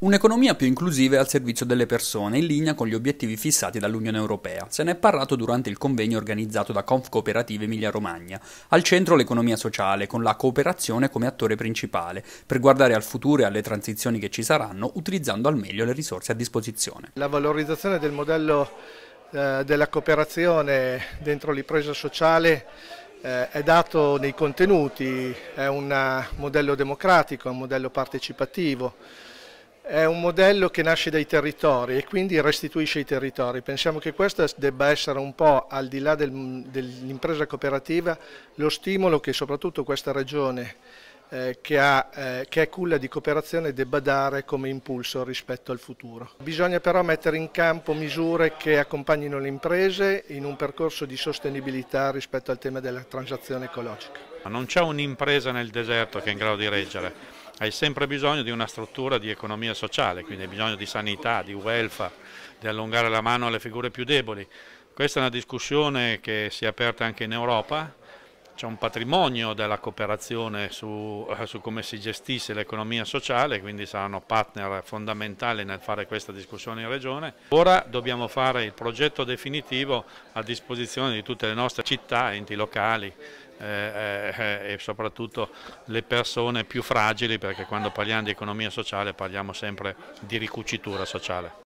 Un'economia più inclusiva e al servizio delle persone, in linea con gli obiettivi fissati dall'Unione Europea. Se ne è parlato durante il convegno organizzato da Conf Cooperative Emilia Romagna. Al centro l'economia sociale, con la cooperazione come attore principale, per guardare al futuro e alle transizioni che ci saranno, utilizzando al meglio le risorse a disposizione. La valorizzazione del modello eh, della cooperazione dentro l'impresa sociale eh, è dato nei contenuti, è un modello democratico, è un modello partecipativo è un modello che nasce dai territori e quindi restituisce i territori. Pensiamo che questo debba essere un po', al di là del, dell'impresa cooperativa, lo stimolo che soprattutto questa regione eh, che, ha, eh, che, è culla di cooperazione debba dare come impulso rispetto al futuro. Bisogna però mettere in campo misure che accompagnino le imprese in un percorso di sostenibilità rispetto al tema della transazione ecologica. Non c'è un'impresa nel deserto che è in grado di reggere hai sempre bisogno di una struttura di economia sociale, quindi hai bisogno di sanità, di welfare, di allungare la mano alle figure più deboli. Questa è una discussione che si è aperta anche in Europa, c'è un patrimonio della cooperazione su, eh, su come si gestisse l'economia sociale, quindi saranno partner fondamentali nel fare questa discussione in regione. Ora dobbiamo fare il progetto definitivo a disposizione di tutte le nostre città, enti locali eh, eh, e soprattutto le persone più fragili perché quando parliamo di economia sociale parliamo sempre di ricucitura sociale.